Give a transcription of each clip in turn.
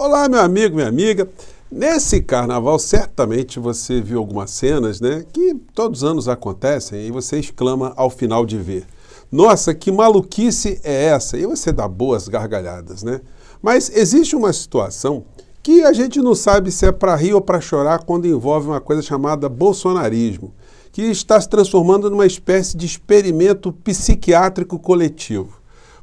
Olá, meu amigo, minha amiga. Nesse carnaval, certamente você viu algumas cenas, né? Que todos os anos acontecem e você exclama ao final de ver. Nossa, que maluquice é essa? E você dá boas gargalhadas, né? Mas existe uma situação que a gente não sabe se é para rir ou para chorar quando envolve uma coisa chamada bolsonarismo, que está se transformando numa espécie de experimento psiquiátrico coletivo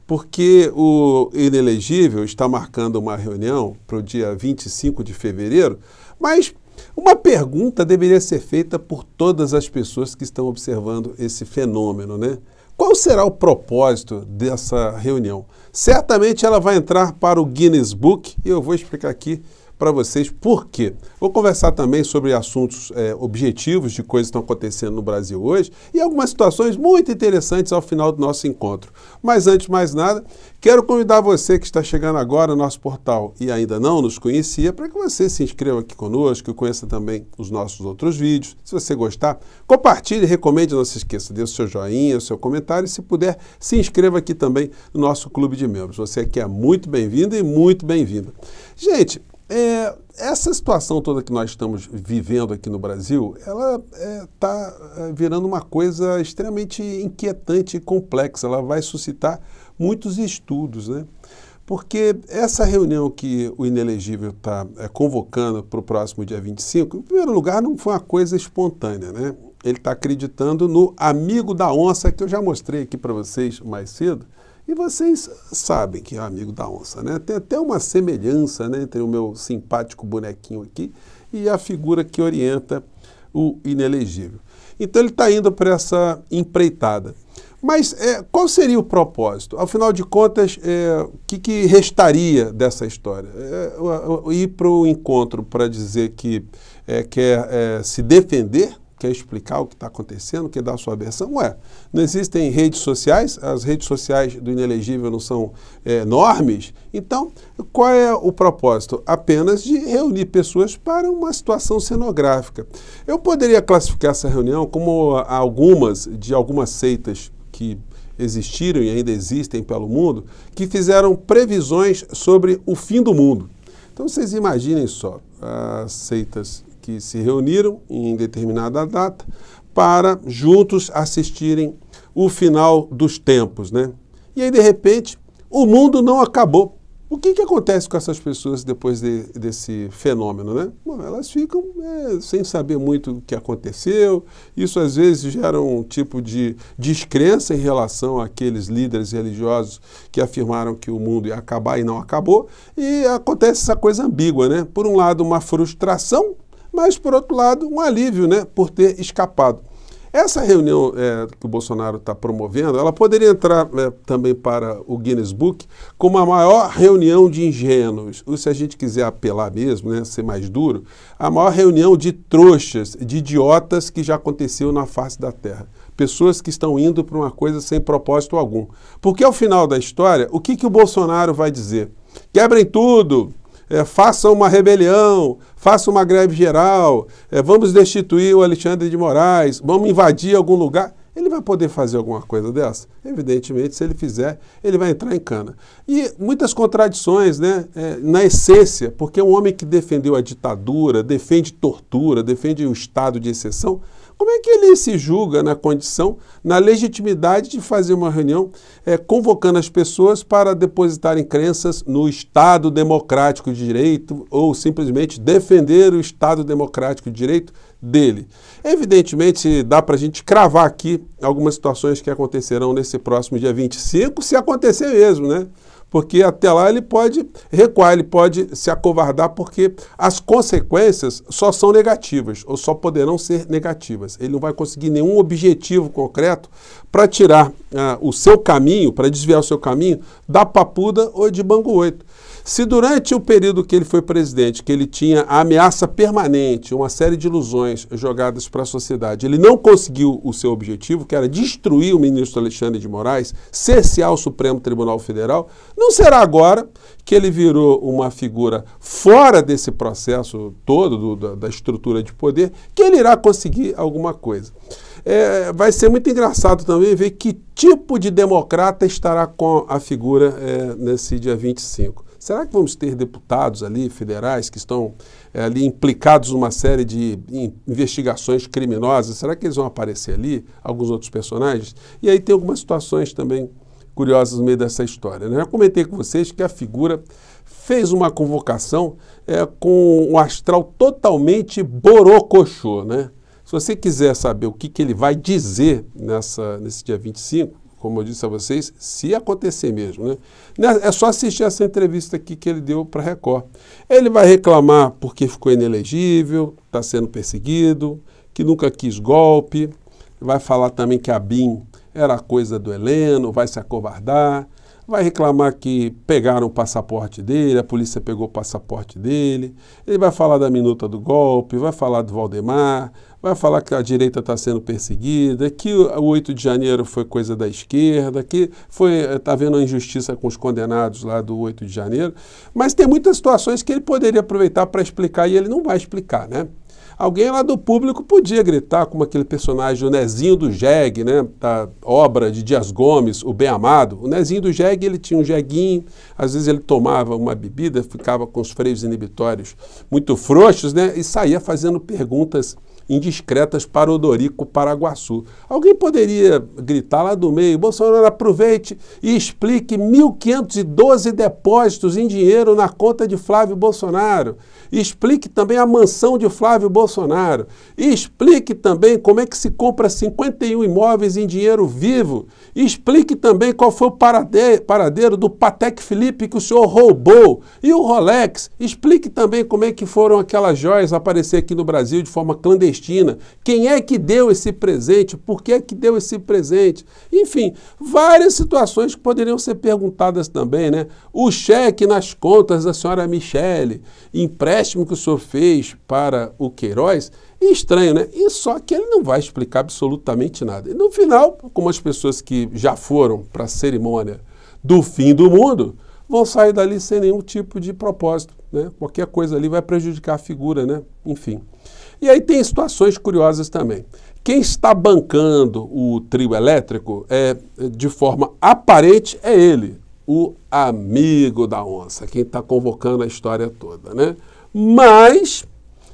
porque o inelegível está marcando uma reunião para o dia 25 de fevereiro, mas uma pergunta deveria ser feita por todas as pessoas que estão observando esse fenômeno, né? Qual será o propósito dessa reunião? Certamente ela vai entrar para o Guinness Book e eu vou explicar aqui para vocês por quê. Vou conversar também sobre assuntos é, objetivos de coisas que estão acontecendo no Brasil hoje e algumas situações muito interessantes ao final do nosso encontro. Mas antes de mais nada, quero convidar você que está chegando agora no nosso portal e ainda não nos conhecia para que você se inscreva aqui conosco e conheça também os nossos outros vídeos. Se você gostar, compartilhe, recomende, não se esqueça, dê o seu joinha, o seu comentário e se puder, se inscreva aqui também no nosso clube de membros. Você aqui é muito bem-vindo e muito bem-vinda. Gente, é, essa situação toda que nós estamos vivendo aqui no Brasil, ela está é, é, virando uma coisa extremamente inquietante e complexa. Ela vai suscitar muitos estudos, né? Porque essa reunião que o inelegível está é, convocando para o próximo dia 25, em primeiro lugar, não foi uma coisa espontânea, né? Ele está acreditando no amigo da onça que eu já mostrei aqui para vocês mais cedo, e vocês sabem que é amigo da onça, né? Tem até uma semelhança né, entre o meu simpático bonequinho aqui e a figura que orienta o inelegível. Então ele está indo para essa empreitada. Mas é, qual seria o propósito? Afinal de contas, é, o que, que, restaria dessa história? É, ir para o encontro para dizer que é, quer é, se defender quer explicar o que está acontecendo, quer dar sua versão. Ué, não existem redes sociais, as redes sociais do inelegível não são é, enormes. Então, qual é o propósito? Apenas de reunir pessoas para uma situação cenográfica. Eu poderia classificar essa reunião como algumas de algumas seitas que existiram e ainda existem pelo mundo, que fizeram previsões sobre o fim do mundo. Então vocês imaginem só, as seitas que se reuniram em determinada data para juntos assistirem o final dos tempos, né? E aí, de repente, o mundo não acabou. O que, que acontece com essas pessoas depois de, desse fenômeno, né? Bom, elas ficam é, sem saber muito o que aconteceu. Isso às vezes gera um tipo de descrença em relação àqueles líderes religiosos que afirmaram que o mundo ia acabar e não acabou. E acontece essa coisa ambígua, né? Por um lado, uma frustração mas, por outro lado, um alívio né, por ter escapado. Essa reunião é, que o Bolsonaro está promovendo, ela poderia entrar é, também para o Guinness Book como a maior reunião de ingênuos, ou se a gente quiser apelar mesmo, né, ser mais duro, a maior reunião de trouxas, de idiotas que já aconteceu na face da Terra. Pessoas que estão indo para uma coisa sem propósito algum. Porque ao final da história, o que, que o Bolsonaro vai dizer? Quebrem tudo, é, faça uma rebelião, faça uma greve geral, é, vamos destituir o Alexandre de Moraes, vamos invadir algum lugar. Ele vai poder fazer alguma coisa dessa? Evidentemente, se ele fizer, ele vai entrar em cana. E muitas contradições, né? É, na essência, porque um homem que defendeu a ditadura, defende tortura, defende o estado de exceção, como é que ele se julga na condição, na legitimidade de fazer uma reunião é, convocando as pessoas para depositarem crenças no Estado democrático de direito ou simplesmente defender o Estado democrático de direito dele? Evidentemente, dá para a gente cravar aqui algumas situações que acontecerão nesse próximo dia 25, se acontecer mesmo, né? porque até lá ele pode recuar, ele pode se acovardar, porque as consequências só são negativas, ou só poderão ser negativas. Ele não vai conseguir nenhum objetivo concreto para tirar ah, o seu caminho, para desviar o seu caminho da papuda ou de bango 8. Se durante o período que ele foi presidente, que ele tinha a ameaça permanente, uma série de ilusões jogadas para a sociedade, ele não conseguiu o seu objetivo, que era destruir o ministro Alexandre de Moraes, cercear o Supremo Tribunal Federal, não será agora que ele virou uma figura fora desse processo todo do, da, da estrutura de poder, que ele irá conseguir alguma coisa. É, vai ser muito engraçado também ver que tipo de democrata estará com a figura é, nesse dia 25. Será que vamos ter deputados ali, federais, que estão é, ali implicados numa série de investigações criminosas? Será que eles vão aparecer ali, alguns outros personagens? E aí tem algumas situações também curiosas no meio dessa história. Né? Eu comentei com vocês que a figura fez uma convocação é, com um astral totalmente borocochô. Né? Se você quiser saber o que, que ele vai dizer nessa, nesse dia 25, como eu disse a vocês, se acontecer mesmo. Né? É só assistir essa entrevista aqui que ele deu para a Record. Ele vai reclamar porque ficou inelegível, está sendo perseguido, que nunca quis golpe, vai falar também que a BIM era coisa do Heleno, vai se acovardar, vai reclamar que pegaram o passaporte dele, a polícia pegou o passaporte dele, ele vai falar da minuta do golpe, vai falar do Valdemar, vai falar que a direita está sendo perseguida, que o 8 de janeiro foi coisa da esquerda, que foi está eh, havendo injustiça com os condenados lá do 8 de janeiro. Mas tem muitas situações que ele poderia aproveitar para explicar e ele não vai explicar, né? Alguém lá do público podia gritar, como aquele personagem, o Nezinho do Jeg, né, da obra de Dias Gomes, o Bem Amado. O Nezinho do Jeg, ele tinha um jeguinho, às vezes ele tomava uma bebida, ficava com os freios inibitórios muito frouxos, né, e saía fazendo perguntas indiscretas para Odorico Paraguaçu. Alguém poderia gritar lá do meio: Bolsonaro, aproveite e explique 1.512 depósitos em dinheiro na conta de Flávio Bolsonaro. Explique também a mansão de Flávio Bolsonaro. explique também como é que se compra 51 imóveis em dinheiro vivo. explique também qual foi o paradeiro do Patek Felipe que o senhor roubou. E o Rolex. Explique também como é que foram aquelas joias aparecer aqui no Brasil de forma clandestina Palestina, quem é que deu esse presente, por que é que deu esse presente. Enfim, várias situações que poderiam ser perguntadas também, né? O cheque nas contas da senhora Michele, empréstimo que o senhor fez para o Queiroz, estranho, né? E só que ele não vai explicar absolutamente nada. E no final, como as pessoas que já foram para a cerimônia do fim do mundo, vão sair dali sem nenhum tipo de propósito. Né? Qualquer coisa ali vai prejudicar a figura, né? Enfim. E aí tem situações curiosas também. Quem está bancando o trio elétrico é de forma aparente é ele, o amigo da onça, quem está convocando a história toda, né? Mas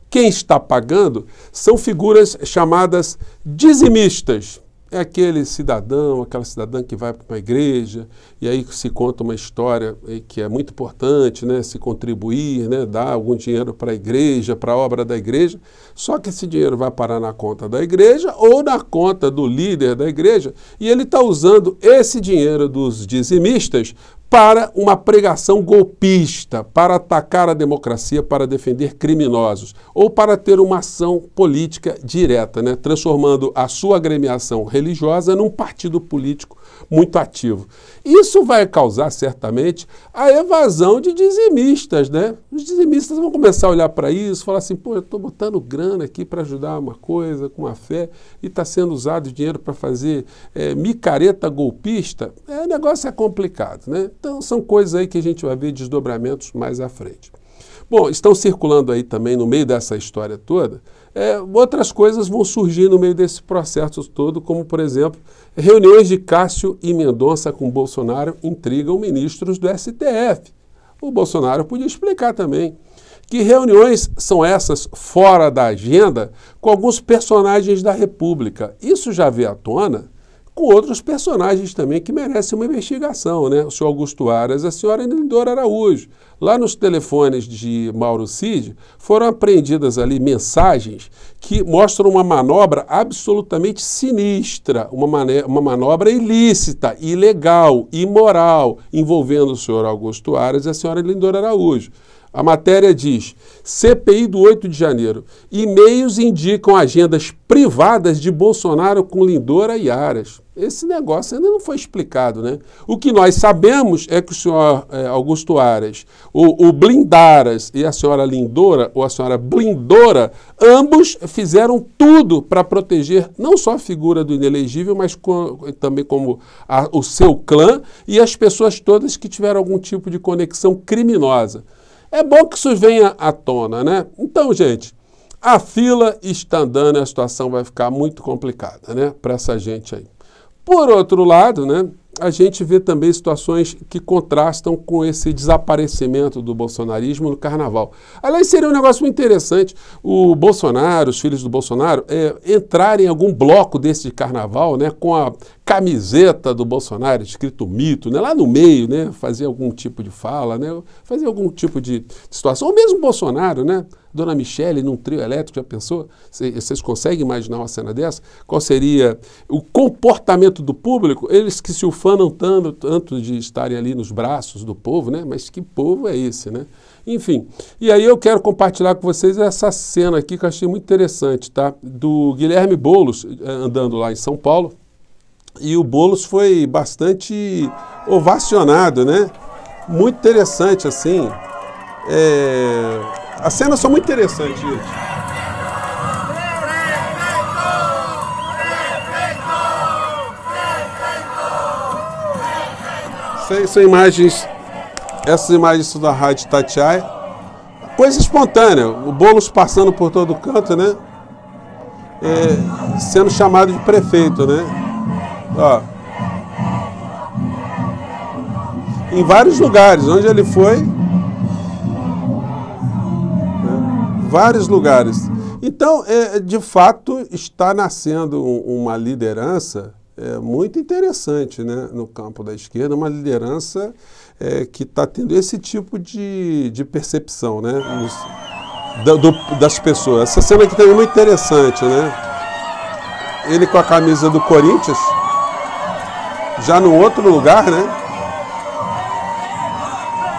quem está pagando são figuras chamadas dizimistas, é aquele cidadão, aquela cidadã que vai para uma igreja e aí se conta uma história eh, que é muito importante, né? se contribuir, né? dar algum dinheiro para a igreja, para a obra da igreja. Só que esse dinheiro vai parar na conta da igreja ou na conta do líder da igreja e ele está usando esse dinheiro dos dizimistas para uma pregação golpista, para atacar a democracia, para defender criminosos, ou para ter uma ação política direta, né? transformando a sua agremiação religiosa num partido político muito ativo. Isso vai causar, certamente, a evasão de dizimistas. Né? Os dizimistas vão começar a olhar para isso, falar assim, pô, eu estou botando grana aqui para ajudar uma coisa, com a fé, e está sendo usado dinheiro para fazer é, micareta golpista. É, o negócio é complicado, né? Então, são coisas aí que a gente vai ver desdobramentos mais à frente. Bom, estão circulando aí também no meio dessa história toda, é, outras coisas vão surgir no meio desse processo todo, como, por exemplo, reuniões de Cássio e Mendonça com Bolsonaro intrigam ministros do STF. O Bolsonaro podia explicar também. Que reuniões são essas fora da agenda com alguns personagens da República? Isso já veio à tona com outros personagens também que merecem uma investigação, né? O senhor Augusto Aras, a senhora Lindora Araújo. Lá nos telefones de Mauro Cid foram apreendidas ali mensagens que mostram uma manobra absolutamente sinistra, uma, uma manobra ilícita, ilegal, imoral, envolvendo o senhor Augusto Aras e a senhora Lindora Araújo. A matéria diz: CPI do 8 de janeiro. E-mails indicam agendas privadas de Bolsonaro com Lindora e Aras. Esse negócio ainda não foi explicado, né? O que nós sabemos é que o senhor é, Augusto Aras, o, o Blindaras e a senhora Lindora, ou a senhora Blindora, ambos fizeram tudo para proteger não só a figura do inelegível, mas co também como a, o seu clã e as pessoas todas que tiveram algum tipo de conexão criminosa. É bom que isso venha à tona, né? Então, gente, a fila está andando, a situação vai ficar muito complicada, né? Para essa gente aí. Por outro lado, né? a gente vê também situações que contrastam com esse desaparecimento do bolsonarismo no carnaval. Aliás, seria um negócio muito interessante o Bolsonaro, os filhos do Bolsonaro, é, entrarem em algum bloco desse de carnaval, né, com a camiseta do Bolsonaro escrito mito, né, lá no meio, né, fazer algum tipo de fala, né, fazer algum tipo de situação. Ou mesmo Bolsonaro, né, Dona Michele num trio elétrico, já pensou? Vocês conseguem imaginar uma cena dessa? Qual seria o comportamento do público? Eles que se ufanam tanto, tanto de estarem ali nos braços do povo, né? Mas que povo é esse, né? Enfim, e aí eu quero compartilhar com vocês essa cena aqui que eu achei muito interessante, tá? Do Guilherme Bolos eh, andando lá em São Paulo. E o Bolos foi bastante ovacionado, né? Muito interessante assim. É... As cenas são muito interessantes, gente. São imagens, essas imagens da Rádio Tatiai. Coisa espontânea, o Boulos passando por todo canto, né? É, sendo chamado de prefeito, né? Ó. Em vários lugares, onde ele foi, vários lugares. Então, é, é, de fato, está nascendo uma liderança é, muito interessante né, no campo da esquerda, uma liderança é, que está tendo esse tipo de, de percepção né, nos, da, do, das pessoas. Essa cena aqui também é muito interessante. Né? Ele com a camisa do Corinthians, já no outro lugar, né?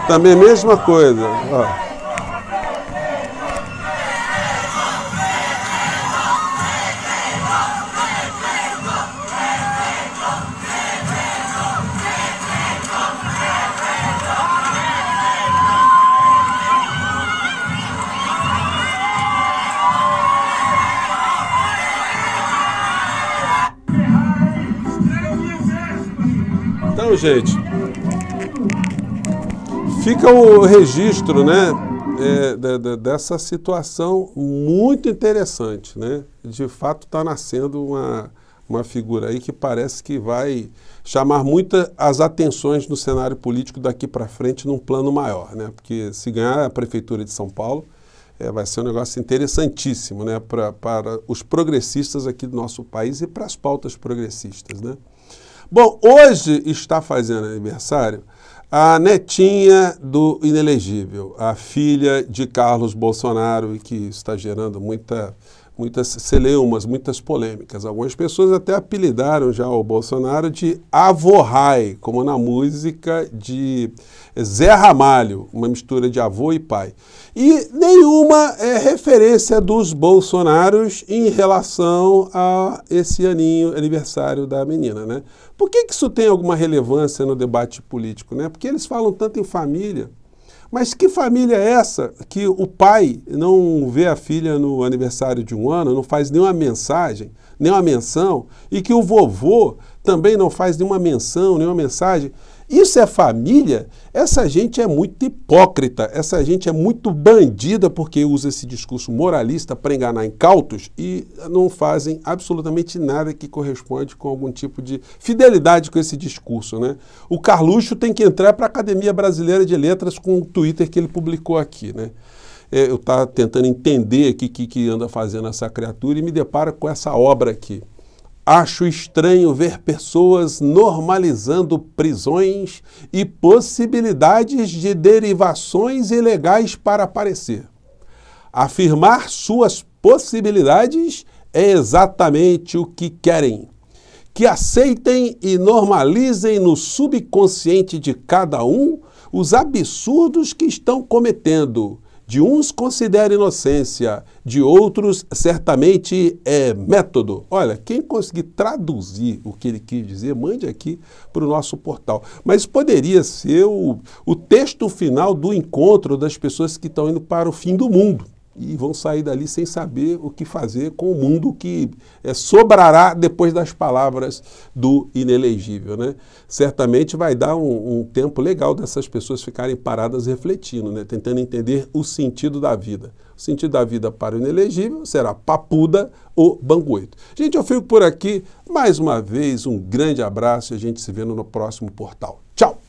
Também a mesma coisa. Ó. Então, gente, fica o registro, né, é, dessa situação muito interessante, né? De fato, está nascendo uma, uma figura aí que parece que vai chamar muitas as atenções no cenário político daqui para frente num plano maior, né? Porque se ganhar a prefeitura de São Paulo, é, vai ser um negócio interessantíssimo né, pra, para os progressistas aqui do nosso país e para as pautas progressistas. Né? Bom, hoje está fazendo aniversário a netinha do inelegível, a filha de Carlos Bolsonaro, e que está gerando muita muitas celeumas, muitas polêmicas. Algumas pessoas até apelidaram já o Bolsonaro de avorrai, como na música de Zé Ramalho, uma mistura de avô e pai. E nenhuma é, referência dos Bolsonaros em relação a esse aninho, aniversário da menina, né? Por que, que isso tem alguma relevância no debate político, né? Porque eles falam tanto em família, mas que família é essa que o pai não vê a filha no aniversário de um ano, não faz nenhuma mensagem, nenhuma menção, e que o vovô também não faz nenhuma menção, nenhuma mensagem? Isso é família? Essa gente é muito hipócrita, essa gente é muito bandida porque usa esse discurso moralista para enganar incautos e não fazem absolutamente nada que corresponde com algum tipo de fidelidade com esse discurso, né? O Carluxo tem que entrar para a Academia Brasileira de Letras com o Twitter que ele publicou aqui, né? É, eu estou tentando entender o que, que, que anda fazendo essa criatura e me depara com essa obra aqui. Acho estranho ver pessoas normalizando prisões e possibilidades de derivações ilegais para aparecer. Afirmar suas possibilidades é exatamente o que querem. Que aceitem e normalizem no subconsciente de cada um os absurdos que estão cometendo de uns considera inocência, de outros certamente é método. Olha, quem conseguir traduzir o que ele quis dizer, mande aqui para o nosso portal. Mas poderia ser o, o texto final do encontro das pessoas que estão indo para o fim do mundo e vão sair dali sem saber o que fazer com o mundo que é, sobrará depois das palavras do inelegível. Né? Certamente vai dar um, um tempo legal dessas pessoas ficarem paradas refletindo, né? tentando entender o sentido da vida. O sentido da vida para o inelegível será papuda ou bangueto. Gente, eu fico por aqui. Mais uma vez, um grande abraço e a gente se vê no próximo portal. Tchau!